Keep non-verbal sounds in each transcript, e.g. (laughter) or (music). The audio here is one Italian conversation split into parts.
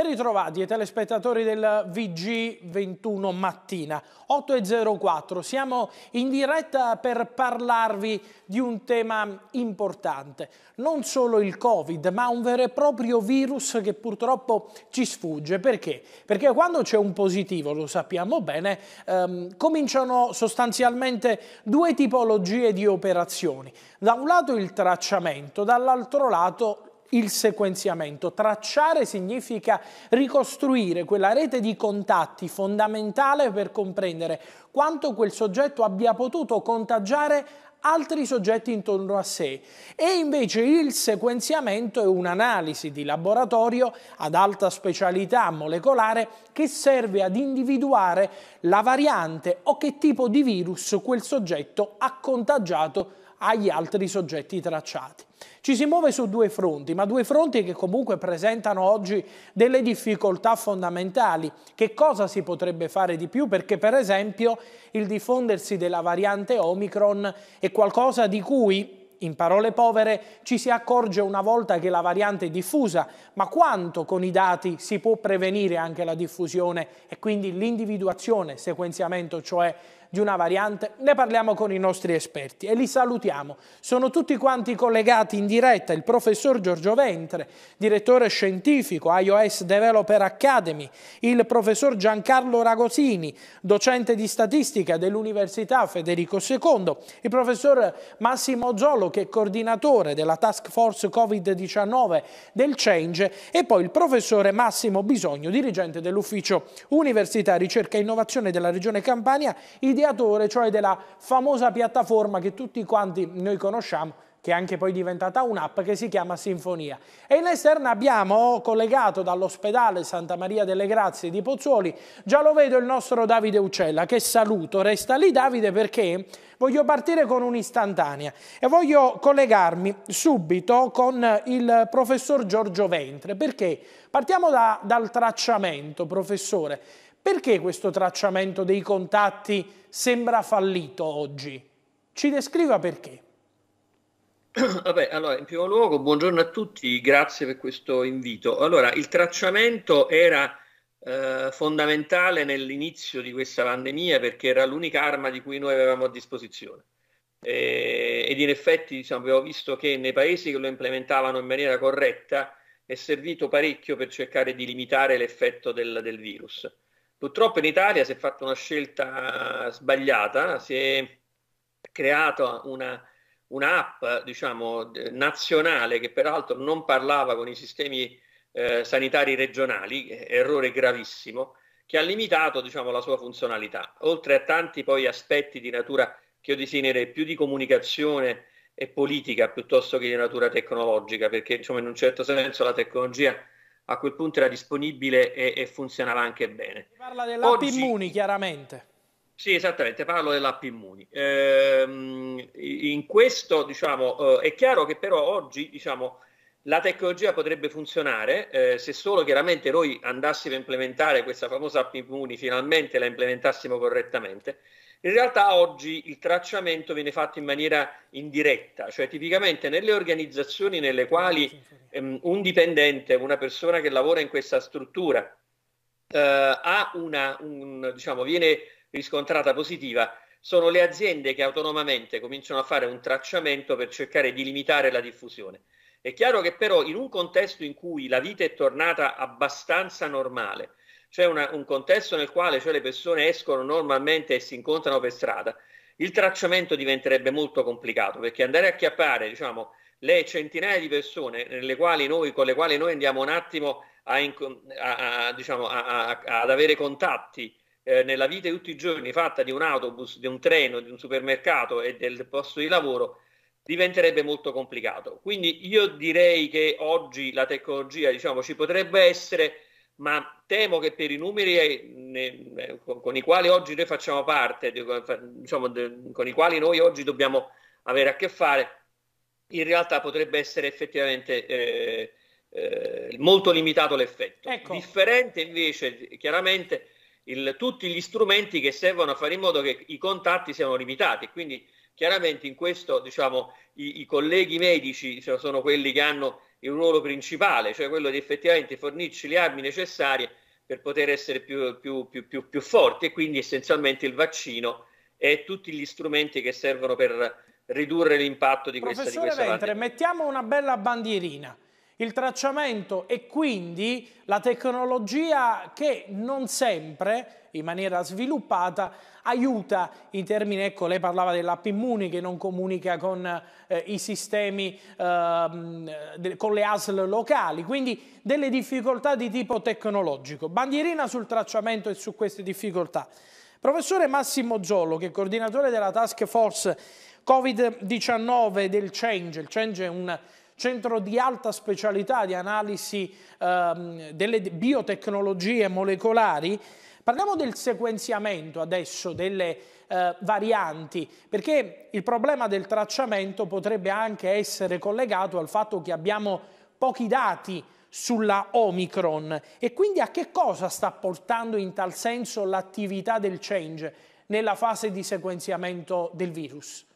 Ben ritrovati ai telespettatori del VG21 mattina, 8.04. Siamo in diretta per parlarvi di un tema importante. Non solo il Covid, ma un vero e proprio virus che purtroppo ci sfugge. Perché? Perché quando c'è un positivo, lo sappiamo bene, ehm, cominciano sostanzialmente due tipologie di operazioni. Da un lato il tracciamento, dall'altro lato il sequenziamento. Tracciare significa ricostruire quella rete di contatti fondamentale per comprendere quanto quel soggetto abbia potuto contagiare altri soggetti intorno a sé e invece il sequenziamento è un'analisi di laboratorio ad alta specialità molecolare che serve ad individuare la variante o che tipo di virus quel soggetto ha contagiato agli altri soggetti tracciati. Ci si muove su due fronti, ma due fronti che comunque presentano oggi delle difficoltà fondamentali. Che cosa si potrebbe fare di più? Perché per esempio il diffondersi della variante Omicron è qualcosa di cui in parole povere, ci si accorge una volta che la variante è diffusa, ma quanto con i dati si può prevenire anche la diffusione e quindi l'individuazione, sequenziamento, cioè di una variante, ne parliamo con i nostri esperti e li salutiamo. Sono tutti quanti collegati in diretta il professor Giorgio Ventre, direttore scientifico iOS Developer Academy, il professor Giancarlo Ragosini, docente di statistica dell'Università Federico II, il professor Massimo Zolo che è coordinatore della task force Covid-19 del Change e poi il professore Massimo Bisogno, dirigente dell'ufficio Università, Ricerca e Innovazione della Regione Campania, ideatore cioè della famosa piattaforma che tutti quanti noi conosciamo che è anche poi diventata un'app che si chiama Sinfonia. E in esterna abbiamo collegato dall'ospedale Santa Maria delle Grazie di Pozzuoli, già lo vedo il nostro Davide Uccella, che saluto, resta lì Davide perché voglio partire con un'istantanea e voglio collegarmi subito con il professor Giorgio Ventre, perché partiamo da, dal tracciamento, professore, perché questo tracciamento dei contatti sembra fallito oggi. Ci descriva perché. (coughs) Vabbè, allora, in primo luogo, buongiorno a tutti, grazie per questo invito. Allora, il tracciamento era eh, fondamentale nell'inizio di questa pandemia perché era l'unica arma di cui noi avevamo a disposizione. E, ed in effetti diciamo, abbiamo visto che nei paesi che lo implementavano in maniera corretta è servito parecchio per cercare di limitare l'effetto del, del virus. Purtroppo in Italia si è fatta una scelta sbagliata, si è creata una, un'app diciamo, nazionale che peraltro non parlava con i sistemi eh, sanitari regionali, eh, errore gravissimo, che ha limitato diciamo, la sua funzionalità, oltre a tanti poi aspetti di natura che io disegnerei più di comunicazione e politica piuttosto che di natura tecnologica, perché diciamo, in un certo senso la tecnologia a quel punto era disponibile e, e funzionava anche bene. Si parla dell'app Oggi, Immuni, chiaramente. Sì, esattamente, parlo dell'app Immuni. Ehm, in questo, diciamo, eh, è chiaro che però oggi, diciamo, la tecnologia potrebbe funzionare eh, se solo chiaramente noi andassimo a implementare questa famosa app Immuni, finalmente la implementassimo correttamente. In realtà oggi il tracciamento viene fatto in maniera indiretta, cioè tipicamente nelle organizzazioni nelle quali ehm, un dipendente, una persona che lavora in questa struttura eh, una, un, diciamo, viene riscontrata positiva, sono le aziende che autonomamente cominciano a fare un tracciamento per cercare di limitare la diffusione. È chiaro che però in un contesto in cui la vita è tornata abbastanza normale, c'è una, un contesto nel quale cioè, le persone escono normalmente e si incontrano per strada. Il tracciamento diventerebbe molto complicato perché andare a chiappare diciamo, le centinaia di persone noi, con le quali noi andiamo un attimo a, a, a, diciamo, ad avere contatti eh, nella vita di tutti i giorni fatta di un autobus, di un treno, di un supermercato e del posto di lavoro diventerebbe molto complicato. Quindi io direi che oggi la tecnologia diciamo, ci potrebbe essere, ma temo che per i numeri eh, con i quali oggi noi facciamo parte, diciamo, con i quali noi oggi dobbiamo avere a che fare, in realtà potrebbe essere effettivamente eh, eh, molto limitato l'effetto. Ecco. Differente invece, chiaramente, il, tutti gli strumenti che servono a fare in modo che i contatti siano limitati. Quindi chiaramente in questo diciamo, i, i colleghi medici diciamo, sono quelli che hanno il ruolo principale, cioè quello di effettivamente fornirci le armi necessarie per poter essere più, più, più, più forti e quindi essenzialmente il vaccino e tutti gli strumenti che servono per ridurre l'impatto di questa, situazione. questa Ventre, pandemia. mettiamo una bella bandierina il tracciamento e quindi la tecnologia che non sempre, in maniera sviluppata, aiuta in termini, ecco lei parlava dell'app Immuni che non comunica con eh, i sistemi, eh, con le ASL locali, quindi delle difficoltà di tipo tecnologico. Bandierina sul tracciamento e su queste difficoltà. Professore Massimo Zollo, che è coordinatore della task force Covid-19 del CENGE, il CENGE è un centro di alta specialità di analisi ehm, delle biotecnologie molecolari, Parliamo del sequenziamento adesso delle eh, varianti, perché il problema del tracciamento potrebbe anche essere collegato al fatto che abbiamo pochi dati sulla Omicron e quindi a che cosa sta portando in tal senso l'attività del change nella fase di sequenziamento del virus?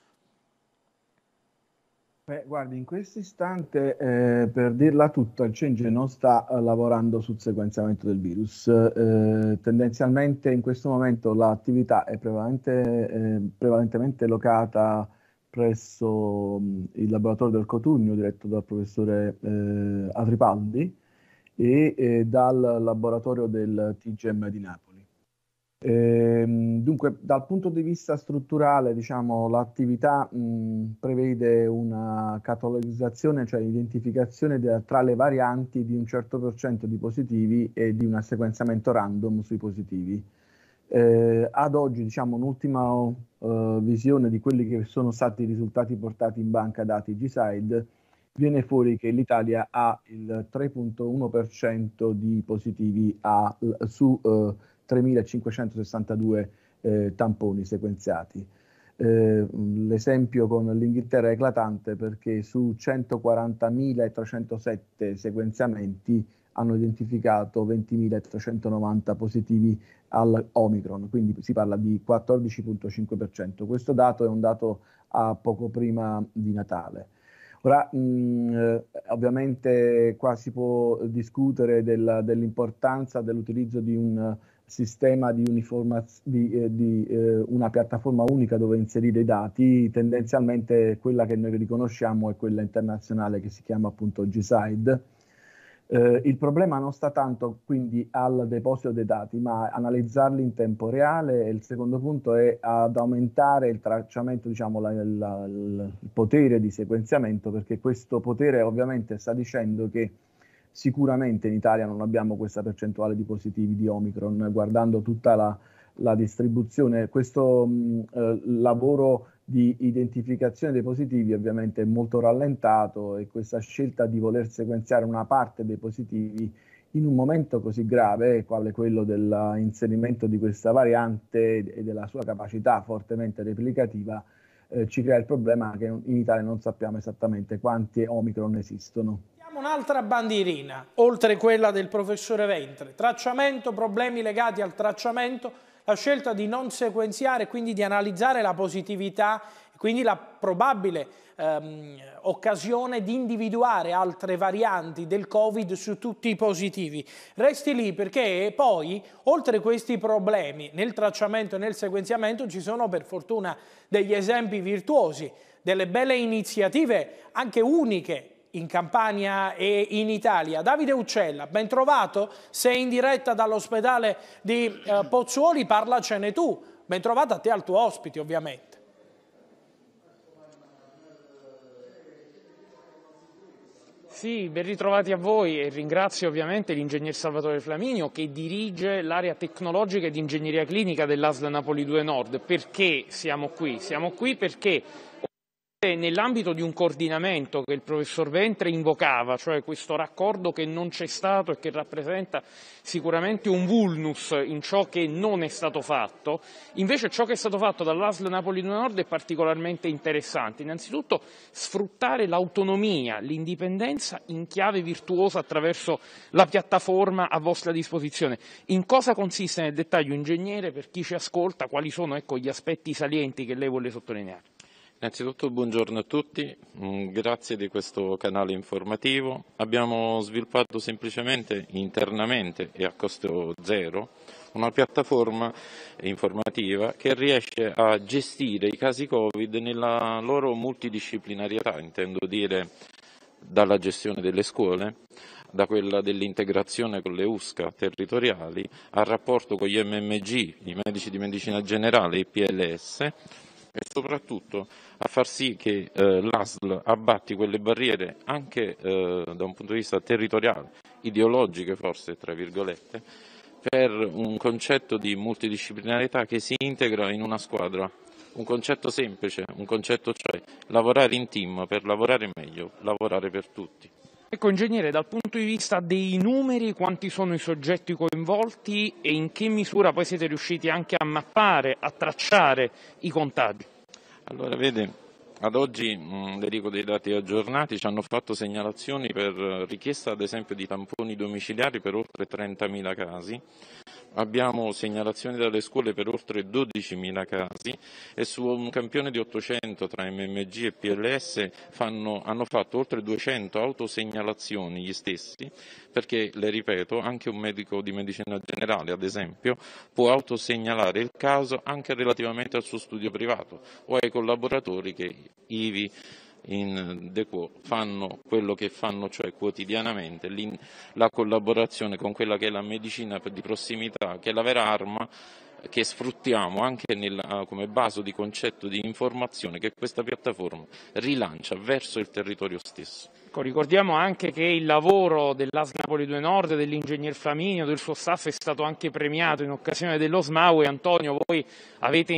Beh, guardi, in questo istante, eh, per dirla tutta, il CNG non sta eh, lavorando sul sequenziamento del virus. Eh, tendenzialmente in questo momento l'attività è prevalente, eh, prevalentemente locata presso mh, mm, il laboratorio del Cotugno, diretto dal professore eh, Atripaldi, e eh, dal laboratorio del TGM di Napoli. Ehm, dunque, dal punto di vista strutturale, diciamo, l'attività mh, prevede una catalogizzazione, cioè identificazione de, tra le varianti di un certo percento di positivi e di un sequenziamento random sui positivi. Eh, ad oggi, diciamo, un'ultima uh, visione di quelli che sono stati i risultati portati in banca dati G-Side, viene fuori che l'Italia ha il 3.1% di positivi a, su uh, 3.562 eh, tamponi sequenziati. Eh, l'esempio con l'Inghilterra è eclatante perché su 140.307 sequenziamenti hanno identificato 20.390 positivi al Omicron, quindi si parla di 14.5%. Questo dato è un dato a poco prima di Natale. Ora, mh, eh, ovviamente qua si può discutere della, dell'importanza dell'utilizzo di un sistema di, di, eh, di eh, una piattaforma unica dove inserire i dati, tendenzialmente quella che noi riconosciamo è quella internazionale che si chiama appunto G-Side. Eh, il problema non sta tanto quindi al deposito dei dati, ma analizzarli in tempo reale e il secondo punto è ad aumentare il tracciamento, diciamo la, la, il potere di sequenziamento, perché questo potere ovviamente sta dicendo che Sicuramente in Italia non abbiamo questa percentuale di positivi di Omicron, guardando tutta la, la distribuzione. Questo mh, eh, lavoro di identificazione dei positivi ovviamente è molto rallentato e questa scelta di voler sequenziare una parte dei positivi in un momento così grave quale quello dell'inserimento di questa variante e della sua capacità fortemente replicativa eh, ci crea il problema che in Italia non sappiamo esattamente quanti Omicron esistono. Abbiamo un'altra bandierina, oltre quella del professore Ventre. Tracciamento, problemi legati al tracciamento, la scelta di non sequenziare, quindi di analizzare la positività, quindi la probabile ehm, occasione di individuare altre varianti del Covid su tutti i positivi. Resti lì perché poi, oltre a questi problemi nel tracciamento e nel sequenziamento, ci sono per fortuna degli esempi virtuosi, delle belle iniziative anche uniche in Campania e in Italia. Davide Uccella, ben trovato, sei in diretta dall'ospedale di eh, Pozzuoli, parlacene tu. Ben trovato a te e al tuo ospite ovviamente. Sì, ben ritrovati a voi e ringrazio ovviamente l'ingegner Salvatore Flaminio che dirige l'area tecnologica ed ingegneria clinica dell'ASL Napoli 2 Nord. Perché siamo qui? Siamo qui perché cioè, nell'ambito di un coordinamento che il professor Ventre invocava, cioè questo raccordo che non c'è stato e che rappresenta sicuramente un vulnus in ciò che non è stato fatto, invece ciò che è stato fatto dall'ASL Napoli Nord è particolarmente interessante. Innanzitutto sfruttare l'autonomia, l'indipendenza in chiave virtuosa attraverso la piattaforma a vostra disposizione. In cosa consiste nel dettaglio, ingegnere, per chi ci ascolta, quali sono ecco, gli aspetti salienti che lei vuole sottolineare? Innanzitutto buongiorno a tutti, mm, grazie di questo canale informativo. Abbiamo sviluppato semplicemente internamente e a costo zero una piattaforma informativa che riesce a gestire i casi Covid nella loro multidisciplinarietà, intendo dire dalla gestione delle scuole, da quella dell'integrazione con le USCA territoriali, al rapporto con gli MMG, i medici di medicina generale e i PLS, e soprattutto a far sì che eh, l'ASL abbatti quelle barriere anche eh, da un punto di vista territoriale, ideologiche forse, tra virgolette, per un concetto di multidisciplinarietà che si integra in una squadra. Un concetto semplice, un concetto cioè lavorare in team per lavorare meglio, lavorare per tutti. Ecco, ingegnere, dal punto di vista dei numeri, quanti sono i soggetti coinvolti e in che misura poi siete riusciti anche a mappare, a tracciare i contagi? Allora, vede, ad oggi, mh, le dico dei dati aggiornati, ci hanno fatto segnalazioni per eh, richiesta ad esempio di tamponi domiciliari per oltre 30.000 casi, abbiamo segnalazioni dalle scuole per oltre 12.000 casi e su un campione di 800 tra MMG e PLS fanno, hanno fatto oltre 200 autosegnalazioni gli stessi perché, le ripeto, anche un medico di medicina generale, ad esempio, può autosegnalare il caso anche relativamente al suo studio privato o ai collaboratori che IVI in Deco fanno quello che fanno, cioè quotidianamente la collaborazione con quella che è la medicina di prossimità, che è la vera arma che sfruttiamo anche nella, ah, come base di concetto di informazione che questa piattaforma rilancia verso il territorio stesso. Ecco, ricordiamo anche che il lavoro dell'AS Napoli 2 Nord, dell'ingegner Flaminio, del suo staff è stato anche premiato in occasione dello SMAU e Antonio, voi avete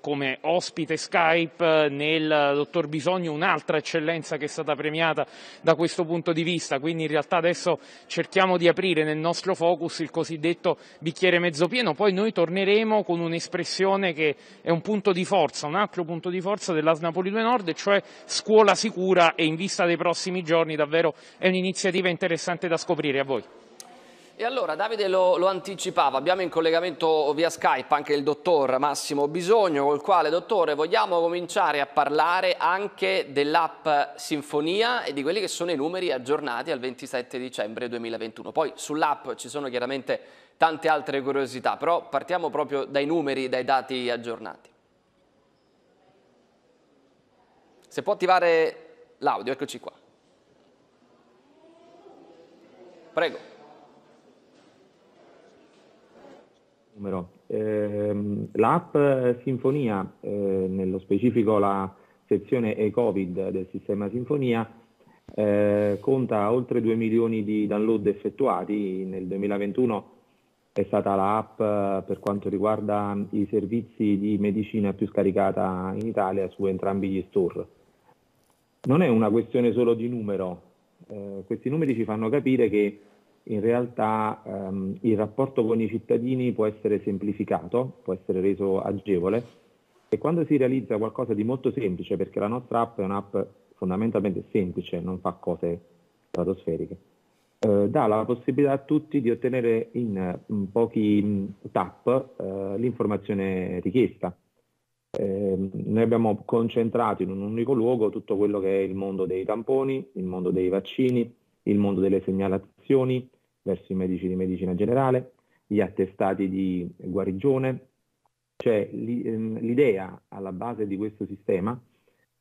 come ospite Skype nel dottor Bisogno un'altra eccellenza che è stata premiata da questo punto di vista, quindi in realtà adesso cerchiamo di aprire nel nostro focus il cosiddetto bicchiere mezzo pieno, poi noi torneremo con un'espressione che è un punto di forza, un altro punto di forza dell'AS Napoli 2 Nord, cioè scuola sicura e in vista dei prossimi giorni, davvero è un'iniziativa interessante da scoprire a voi. E allora Davide lo, lo, anticipava, abbiamo in collegamento via Skype anche il dottor Massimo Bisogno col quale dottore vogliamo cominciare a parlare anche dell'app Sinfonia e di quelli che sono i numeri aggiornati al 27 dicembre 2021. Poi sull'app ci sono chiaramente tante altre curiosità, però partiamo proprio dai numeri, dai dati aggiornati. Se può attivare l'audio, eccoci qua. Prego. Numero. Eh, L'app Sinfonia, eh, nello specifico la sezione e-Covid del sistema Sinfonia, eh, conta oltre 2 milioni di download effettuati. Nel 2021 è stata l'app eh, per quanto riguarda i servizi di medicina più scaricata in Italia su entrambi gli store. Non è una questione solo di numero, eh, questi numeri ci fanno capire che in realtà ehm, il rapporto con i cittadini può essere semplificato, può essere reso agevole e quando si realizza qualcosa di molto semplice, perché la nostra app è un'app fondamentalmente semplice, non fa cose stratosferiche, eh, dà la possibilità a tutti di ottenere in, in pochi mh, mm, tap eh, l'informazione richiesta. Eh, noi abbiamo concentrato in un unico luogo tutto quello che è il mondo dei tamponi, il mondo dei vaccini, il mondo delle segnalazioni, verso i medici di medicina generale, gli attestati di guarigione. Cioè ehm, l'idea alla base di questo sistema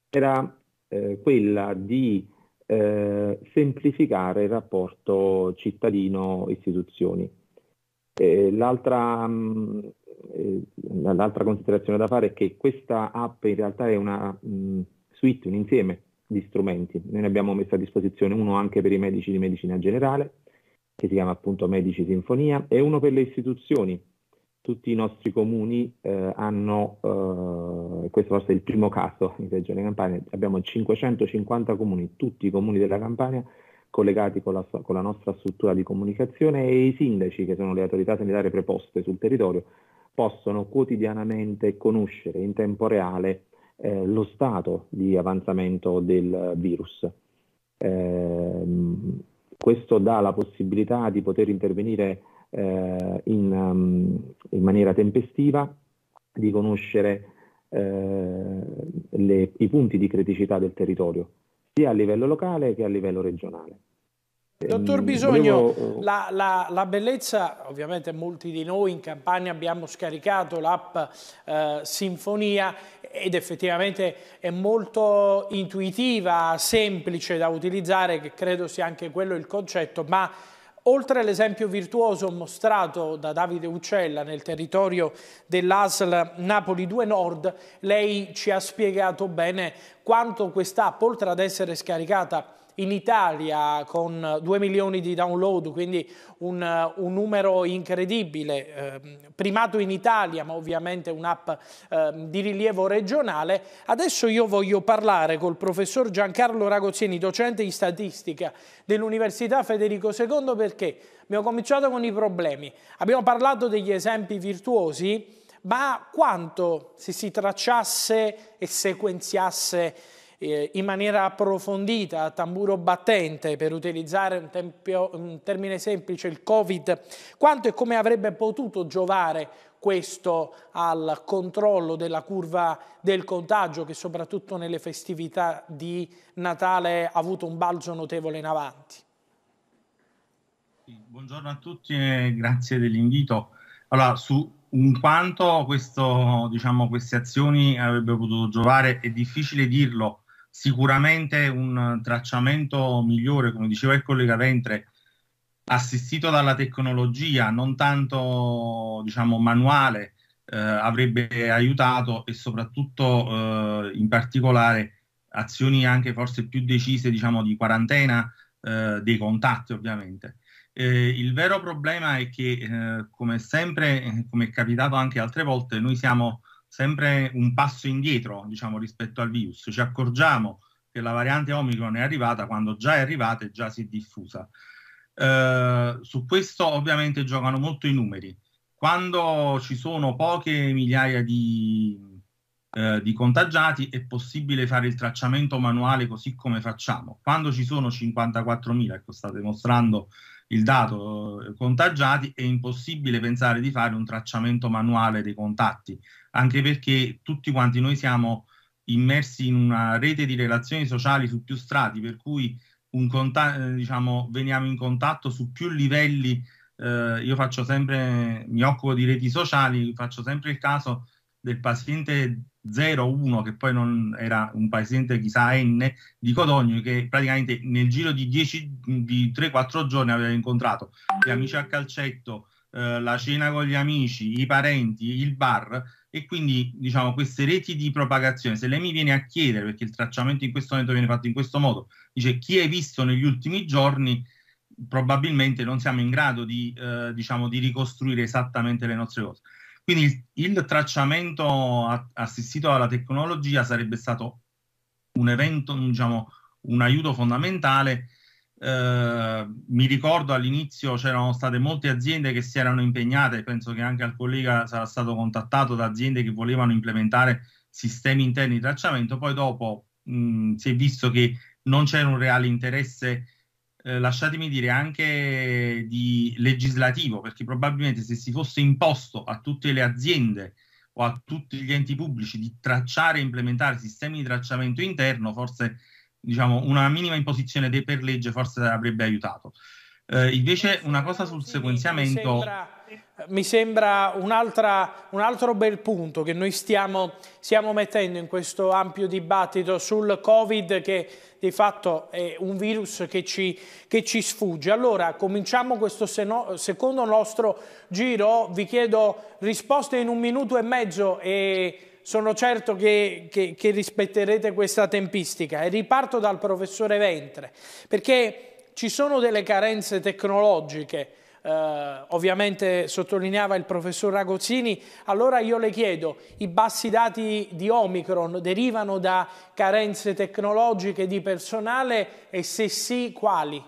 era eh, quella di eh, semplificare il rapporto cittadino-istituzioni. l'altra, mh, mm, eh, l'altra, considerazione da fare è che questa app in realtà è una mh, mm, suite, un insieme di strumenti. Noi ne abbiamo messo a disposizione uno anche per i medici di medicina generale, che si chiama appunto Medici Sinfonia, e uno per le istituzioni. Tutti i nostri comuni eh, hanno, eh, questo forse è il primo caso in Regione Campania, abbiamo 550 comuni, tutti i comuni della Campania, collegati con la, con la nostra struttura di comunicazione e i sindaci, che sono le autorità sanitarie preposte sul territorio, possono quotidianamente conoscere in tempo reale eh, lo stato di avanzamento del virus. Eh, questo dà la possibilità di poter intervenire eh, in, um, in, maniera tempestiva, di conoscere eh, le, i punti di criticità del territorio, sia a livello locale che a livello regionale. Dottor Bisogno, Volevo... la, eh, la, la, bellezza, ovviamente molti di noi in campagna abbiamo scaricato l'app eh, Sinfonia ed effettivamente è molto intuitiva, semplice da utilizzare, che credo sia anche quello il concetto, ma oltre all'esempio virtuoso mostrato da Davide Uccella nel territorio dell'ASL Napoli 2 Nord, lei ci ha spiegato bene quanto quest'app, oltre ad essere scaricata in Italia con 2 milioni di download, quindi un, un numero incredibile, eh, primato in Italia, ma ovviamente un'app eh, di rilievo regionale. Adesso io voglio parlare col professor Giancarlo Ragozzini, docente di statistica dell'Università Federico II, perché abbiamo cominciato con i problemi. Abbiamo parlato degli esempi virtuosi, ma quanto se si tracciasse e sequenziasse eh, in maniera approfondita a tamburo battente, per utilizzare un, tempio, un termine semplice, il Covid, quanto e come avrebbe potuto giovare questo al controllo della curva del contagio che soprattutto nelle festività di Natale ha avuto un balzo notevole in avanti. Buongiorno a tutti e grazie dell'invito. Allora, su un quanto questo, diciamo, queste azioni avrebbero potuto giovare, è difficile dirlo sicuramente un tracciamento migliore, come diceva il collega Ventre, assistito dalla tecnologia, non tanto diciamo manuale, eh, avrebbe aiutato e soprattutto eh, in particolare azioni anche forse più decise diciamo di quarantena eh, dei contatti ovviamente. Eh, il vero problema è che eh, come sempre, eh, come è capitato anche altre volte, noi siamo sempre un passo indietro diciamo, rispetto al virus. Ci accorgiamo che la variante Omicron è arrivata quando già è arrivata e già si è diffusa. Eh, su questo ovviamente giocano molto i numeri. Quando ci sono poche migliaia di, eh, di contagiati è possibile fare il tracciamento manuale così come facciamo. Quando ci sono 54.000, ecco state mostrando il dato eh, contagiati, è impossibile pensare di fare un tracciamento manuale dei contatti, anche perché tutti quanti noi siamo immersi in una rete di relazioni sociali su più strati, per cui conta- diciamo, veniamo in contatto su più livelli. Eh, io faccio sempre, mi occupo di reti sociali, faccio sempre il caso del paziente 01, che poi non era un paziente chissà N, di Codogno, che praticamente nel giro di, di 3-4 giorni aveva incontrato gli amici a calcetto, eh, la cena con gli amici, i parenti, il bar, e quindi diciamo queste reti di propagazione, se lei mi viene a chiedere, perché il tracciamento in questo momento viene fatto in questo modo, dice chi hai visto negli ultimi giorni, probabilmente non siamo in grado di, eh, diciamo, di ricostruire esattamente le nostre cose. Quindi il, il tracciamento assistito alla tecnologia sarebbe stato un evento, diciamo, un aiuto fondamentale eh, mi ricordo all'inizio c'erano state molte aziende che si erano impegnate, penso che anche al collega sarà stato contattato da aziende che volevano implementare sistemi interni di tracciamento, poi dopo mh, mm, si è visto che non c'era un reale interesse, eh, lasciatemi dire, anche di legislativo, perché probabilmente se si fosse imposto a tutte le aziende o a tutti gli enti pubblici di tracciare e implementare sistemi di tracciamento interno, forse diciamo, una minima imposizione dei per legge forse avrebbe aiutato. Eh, invece una cosa sul sequenziamento... Mi sembra, eh, mi sembra un, un altro bel punto che noi stiamo, stiamo, mettendo in questo ampio dibattito sul Covid che di fatto è un virus che ci, che ci sfugge. Allora cominciamo questo seno, secondo nostro giro, vi chiedo risposte in un minuto e mezzo e sono certo che, che, che rispetterete questa tempistica e riparto dal professore Ventre, perché ci sono delle carenze tecnologiche, Uh, ovviamente sottolineava il professor Ragozzini, allora io le chiedo, i bassi dati di Omicron derivano da carenze tecnologiche di personale e se sì, quali?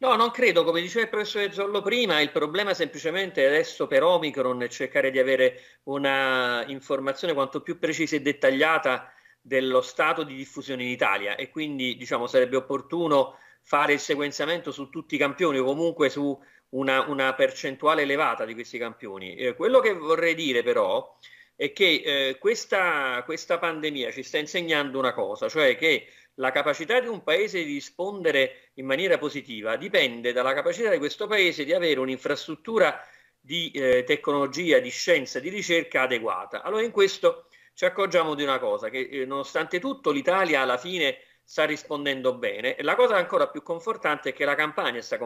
No, non credo, come diceva il professore Zollo prima, il problema semplicemente adesso per Omicron è cercare di avere una informazione quanto più precisa e dettagliata dello stato di diffusione in Italia e quindi diciamo, sarebbe opportuno fare il sequenziamento su tutti i campioni o comunque su una, una percentuale elevata di questi campioni. Eh, quello che vorrei dire però è che eh, questa, questa pandemia ci sta insegnando una cosa, cioè che la capacità di un paese di rispondere in maniera positiva dipende dalla capacità di questo paese di avere un'infrastruttura di eh, tecnologia, di scienza, di ricerca adeguata. Allora in questo ci accorgiamo di una cosa, che eh, nonostante tutto l'Italia alla fine sta rispondendo bene e la cosa ancora più confortante è che la Campania sta,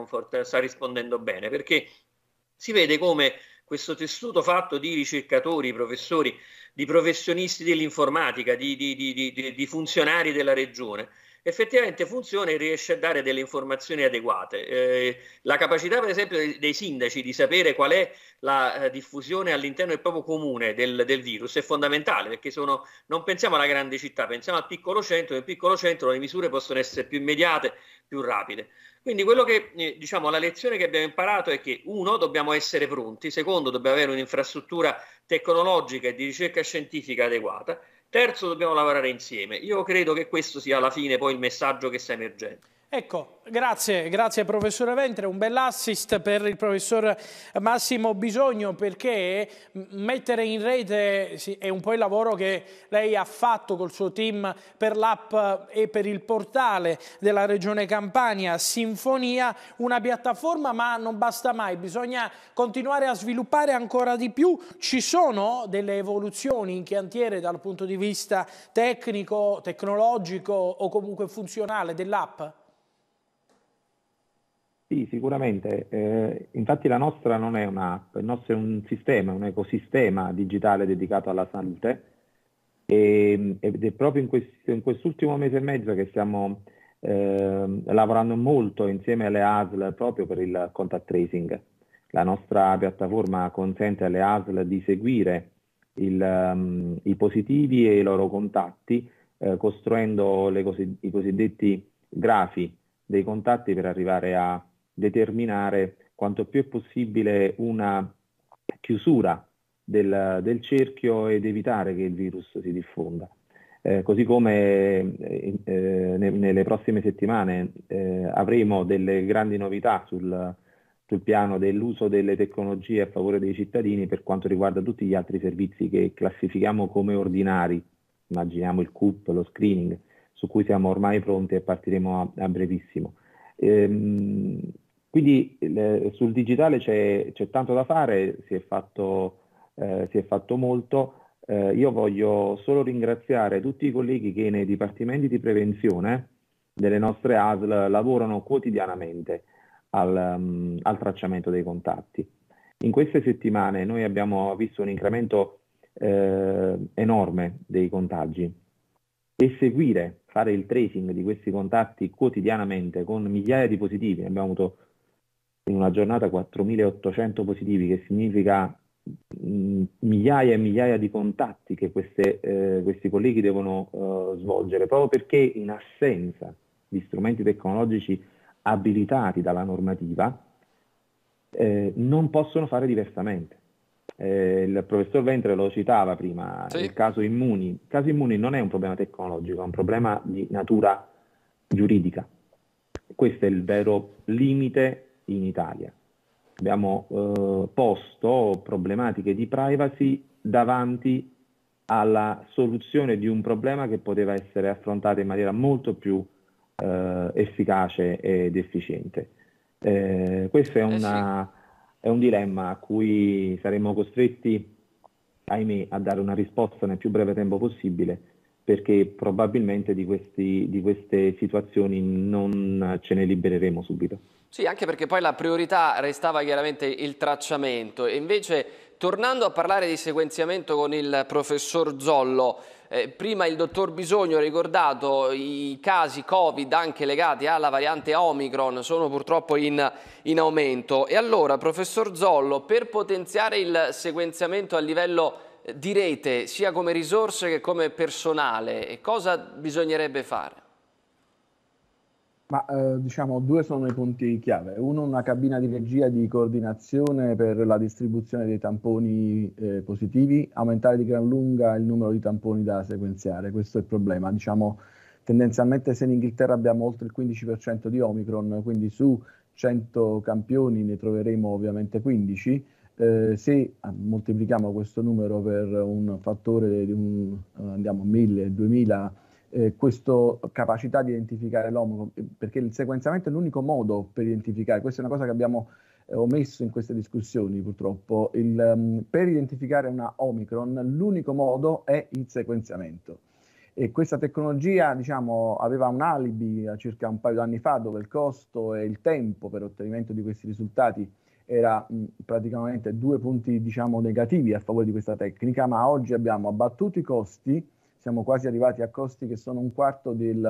sta rispondendo bene perché si vede come questo tessuto fatto di ricercatori, professori, di professionisti dell'informatica, di, di, di, di funzionari della regione, effettivamente funziona e riesce a dare delle informazioni adeguate. Eh, la capacità, per esempio, dei, dei, sindaci di sapere qual è la eh, diffusione all'interno del proprio comune del, del virus è fondamentale perché sono, non pensiamo alla grande città, pensiamo al piccolo centro, nel piccolo centro le misure possono essere più immediate, più rapide. Quindi quello che, eh, diciamo, la lezione che abbiamo imparato è che, uno, dobbiamo essere pronti, secondo, dobbiamo avere un'infrastruttura tecnologica e di ricerca scientifica adeguata, terzo, dobbiamo lavorare insieme. Io credo che questo sia alla fine poi il messaggio che sta emergendo. Ecco, grazie, grazie professore Ventre, un bell'assist per il professor Massimo Bisogno perché mettere in rete è un po' il lavoro che lei ha fatto col suo team per l'app e per il portale della Regione Campania, Sinfonia, una piattaforma ma non basta mai, bisogna continuare a sviluppare ancora di più, ci sono delle evoluzioni in cantiere dal punto di vista tecnico, tecnologico o comunque funzionale dell'app? Sì, sicuramente. Eh, infatti la nostra non è un'app, il nostro è un sistema, un ecosistema digitale dedicato alla salute e, ehm, ed è proprio in, quest, in, quest'ultimo mese e mezzo che stiamo eh, lavorando molto insieme alle ASL proprio per il contact tracing. La nostra piattaforma consente alle ASL di seguire il, um, i positivi e i loro contatti eh, costruendo cosid- i cosiddetti grafi dei contatti per arrivare a determinare quanto più è possibile una chiusura del, del cerchio ed evitare che il virus si diffonda. Eh, così come eh, eh, ne, nelle prossime settimane eh, avremo delle grandi novità sul, sul piano dell'uso delle tecnologie a favore dei cittadini per quanto riguarda tutti gli altri servizi che classifichiamo come ordinari, immaginiamo il CUP, lo screening, su cui siamo ormai pronti e partiremo a, a brevissimo. Ehm, quindi eh, sul digitale c'è, c'è, tanto da fare, si è fatto, eh, si è fatto molto. Eh, io voglio solo ringraziare tutti i colleghi che nei dipartimenti di prevenzione delle nostre ASL lavorano quotidianamente al, um, al tracciamento dei contatti. In queste settimane noi abbiamo visto un incremento eh, enorme dei contagi e seguire, fare il tracing di questi contatti quotidianamente con migliaia di positivi, abbiamo avuto in una giornata 4.800 positivi, che significa mh, mm, migliaia e migliaia di contatti che queste, eh, questi colleghi devono eh, svolgere, proprio perché in assenza di strumenti tecnologici abilitati dalla normativa, eh, non possono fare diversamente. Eh, il professor Ventre lo citava prima, sì. il caso Immuni. Il caso Immuni non è un problema tecnologico, è un problema di natura giuridica. Questo è il vero limite in Italia. Abbiamo eh, posto problematiche di privacy davanti alla soluzione di un problema che poteva essere affrontato in maniera molto più eh, efficace ed efficiente. Eh, questo è, eh, una, è, un dilemma a cui saremmo costretti, ahimè, a dare una risposta nel più breve tempo possibile, perché probabilmente di, questi, di queste situazioni non ce ne libereremo subito. Sì, anche perché poi la priorità restava chiaramente il tracciamento e invece tornando a parlare di sequenziamento con il professor Zollo, eh, prima il dottor Bisogno ha ricordato i casi Covid anche legati alla variante Omicron sono purtroppo in, in aumento e allora professor Zollo per potenziare il sequenziamento a livello eh, di rete sia come risorse che come personale cosa bisognerebbe fare? Ma eh, diciamo due sono i punti chiave. Uno, una cabina di regia di coordinazione per la distribuzione dei tamponi eh, positivi, aumentare di gran lunga il numero di tamponi da sequenziare, questo è il problema. Diciamo, tendenzialmente se in Inghilterra abbiamo oltre il 15% di Omicron, quindi su 100 campioni ne troveremo ovviamente 15. Eh, se ah, moltiplichiamo questo numero per un fattore di un, eh, andiamo, 1000, 2000 eh, questa capacità di identificare l'omulo, perché il sequenziamento è l'unico modo per identificare, questa è una cosa che abbiamo eh, omesso in queste discussioni purtroppo, il, um, per identificare una Omicron l'unico modo è il sequenziamento. E questa tecnologia diciamo, aveva un alibi eh, circa un paio d'anni fa dove il costo e il tempo per ottenimento di questi risultati era mh, mm, praticamente due punti diciamo, negativi a favore di questa tecnica, ma oggi abbiamo abbattuto i costi siamo quasi arrivati a costi che sono un quarto del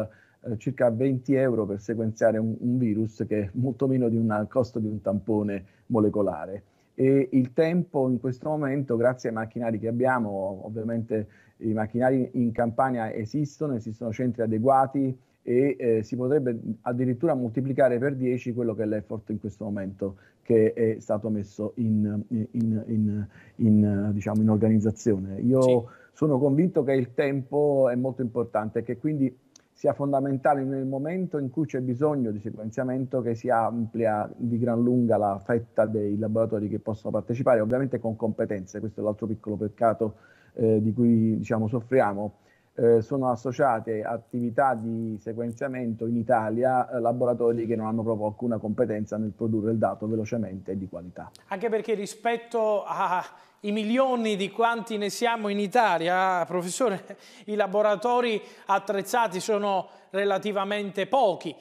eh, circa 20 euro per sequenziare un, un, virus che è molto meno di un costo di un tampone molecolare. E il tempo in questo momento, grazie ai macchinari che abbiamo, ovviamente i macchinari in Campania esistono, esistono centri adeguati, e eh, si potrebbe addirittura moltiplicare per 10 quello che è l'effort in questo momento che è stato messo in, in, in, in diciamo, organizzazione. Io sì sono convinto che il tempo è molto importante e che quindi sia fondamentale nel momento in cui c'è bisogno di sequenziamento che si amplia di gran lunga la fetta dei laboratori che possono partecipare, ovviamente con competenze, questo è l'altro piccolo peccato eh, di cui diciamo, soffriamo eh, sono associate attività di sequenziamento in Italia, eh, laboratori che non hanno proprio alcuna competenza nel produrre il dato velocemente e di qualità. Anche perché rispetto ai milioni di quanti ne siamo in Italia, professore, (laughs) i laboratori attrezzati sono relativamente pochi.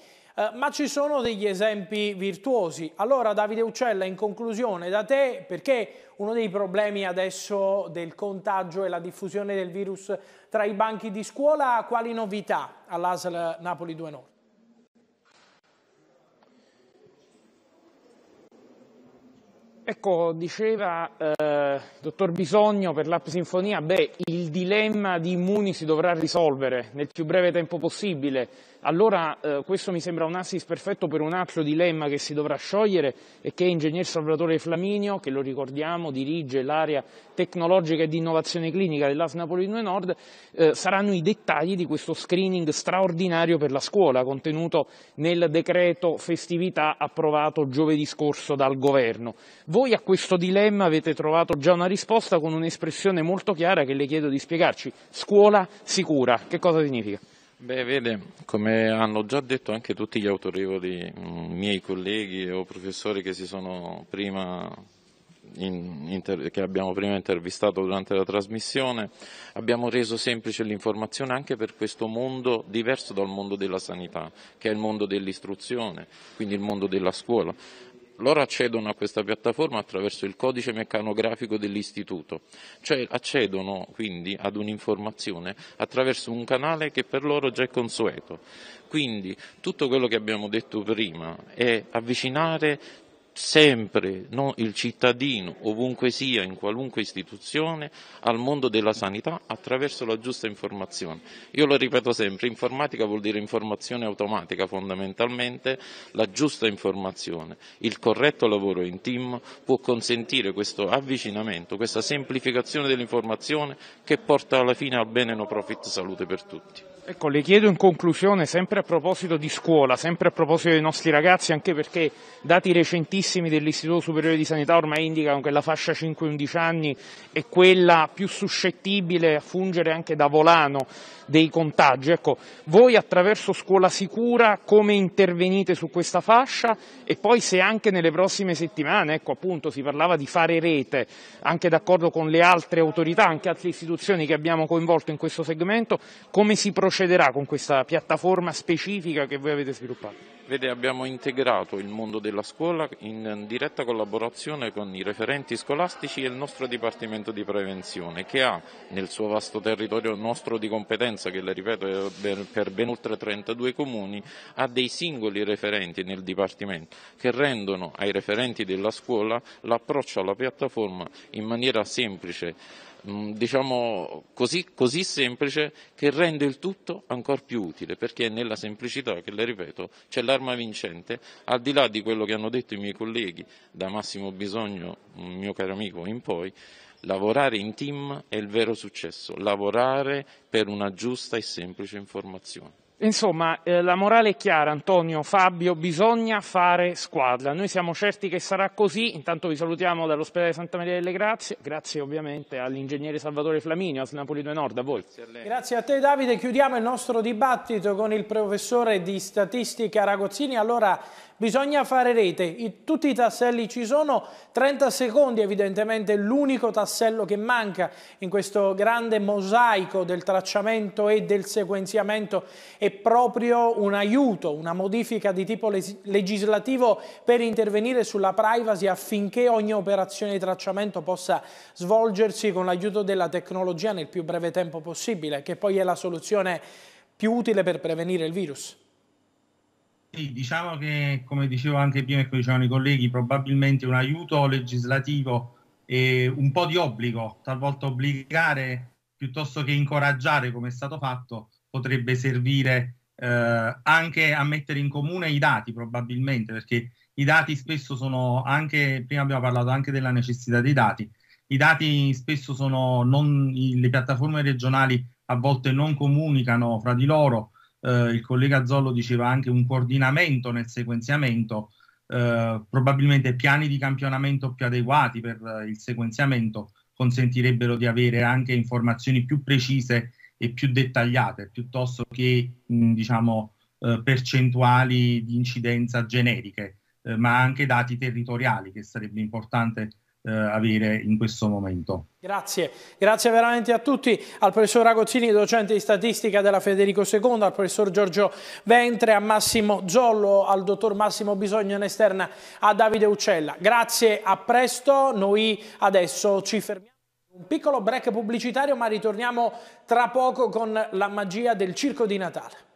Eh, ma ci sono degli esempi virtuosi. Allora Davide Uccella, in conclusione da te, perché uno dei problemi adesso del contagio e la diffusione del virus tra i banchi di scuola, quali novità all'ASL Napoli 2 Nord? Ecco, diceva il eh, dottor Bisogno per l'app Sinfonia, beh, il dilemma di Immuni si dovrà risolvere nel più breve tempo possibile allora eh, questo mi sembra un assist perfetto per un altro dilemma che si dovrà sciogliere e che è ingegner Salvatore Flaminio, che lo ricordiamo dirige l'area tecnologica e di innovazione clinica dell'AS Napoli 2 Nord, eh, saranno i dettagli di questo screening straordinario per la scuola contenuto nel decreto festività approvato giovedì scorso dal governo. Voi a questo dilemma avete trovato già una risposta con un'espressione molto chiara che le chiedo di spiegarci, scuola sicura, che cosa significa? Beh, vede, come hanno già detto anche tutti gli autorevoli miei colleghi o professori che, in, inter, che abbiamo prima intervistato durante la trasmissione, abbiamo reso semplice l'informazione anche per questo mondo diverso dal mondo della sanità, che è il mondo dell'istruzione, quindi il mondo della scuola loro accedono a questa piattaforma attraverso il codice meccanografico dell'istituto, cioè accedono quindi ad un'informazione attraverso un canale che per loro già è consueto. Quindi tutto quello che abbiamo detto prima è avvicinare sempre no, il cittadino, ovunque sia, in qualunque istituzione, al mondo della sanità attraverso la giusta informazione. Io lo ripeto sempre, informatica vuol dire informazione automatica fondamentalmente, la giusta informazione, il corretto lavoro in team può consentire questo avvicinamento, questa semplificazione dell'informazione che porta alla fine al bene no profit salute per tutti. Ecco, le chiedo in conclusione, sempre a proposito di scuola, sempre a proposito dei nostri ragazzi, anche perché dati recentissimi dell'Istituto Superiore di Sanità ormai indicano che la fascia 5-11 anni è quella più suscettibile a fungere anche da volano dei contagi. Ecco, voi attraverso Scuola Sicura come intervenite su questa fascia e poi se anche nelle prossime settimane, ecco appunto si parlava di fare rete, anche d'accordo con le altre autorità, anche altre istituzioni che abbiamo coinvolto in questo segmento, come si procederà con questa piattaforma specifica che voi avete sviluppato? Vede, abbiamo integrato il mondo della scuola in diretta collaborazione con i referenti scolastici e il nostro Dipartimento di Prevenzione che ha nel suo vasto territorio nostro di competenza, che le ripeto è per ben oltre 32 comuni, ha dei singoli referenti nel Dipartimento che rendono ai referenti della scuola l'approccio alla piattaforma in maniera semplice Mm, diciamo, così, così semplice che rende il tutto ancora più utile, perché è nella semplicità che, le ripeto, c'è l'arma vincente, al di là di quello che hanno detto i miei colleghi, da Massimo Bisogno, mio caro amico, in poi, lavorare in team è il vero successo, lavorare per una giusta e semplice informazione. Insomma, eh, la morale è chiara, Antonio, Fabio, bisogna fare squadra. Noi siamo certi che sarà così. Intanto vi salutiamo dall'ospedale Santa Maria delle Grazie. Grazie ovviamente all'ingegnere Salvatore Flaminio, al Napoli 2 Nord, a voi. Grazie a, Grazie a te Davide. Chiudiamo il nostro dibattito con il professore di statistica Ragozzini. Allora, bisogna fare rete, I, tutti i tasselli ci sono, 30 secondi evidentemente l'unico tassello che manca in questo grande mosaico del tracciamento e del sequenziamento è proprio un aiuto, una modifica di tipo legislativo per intervenire sulla privacy affinché ogni operazione di tracciamento possa svolgersi con l'aiuto della tecnologia nel più breve tempo possibile, che poi è la soluzione più utile per prevenire il virus. Sì, diciamo che, come dicevo anche prima e come dicevano i colleghi, probabilmente un aiuto legislativo e un po' di obbligo, talvolta obbligare piuttosto che incoraggiare, come è stato fatto, potrebbe servire eh, anche a mettere in comune i dati, probabilmente, perché i dati spesso sono anche, prima abbiamo parlato anche della necessità dei dati, i dati spesso sono non, le piattaforme regionali a volte non comunicano fra di loro, eh, il collega Zollo diceva anche un coordinamento nel sequenziamento, eh, probabilmente piani di campionamento più adeguati per eh, il sequenziamento consentirebbero di avere anche informazioni più precise e più dettagliate, piuttosto che mh, diciamo, eh, percentuali di incidenza generiche, eh, ma anche dati territoriali, che sarebbe importante eh, avere in questo momento. Grazie, grazie veramente a tutti, al professor Ragozzini, docente di statistica della Federico II, al professor Giorgio Ventre, a Massimo Zollo, al dottor Massimo Bisogno in esterna, a Davide Uccella. Grazie, a presto, noi adesso ci fermiamo. Un piccolo break pubblicitario ma ritorniamo tra poco con la magia del circo di Natale.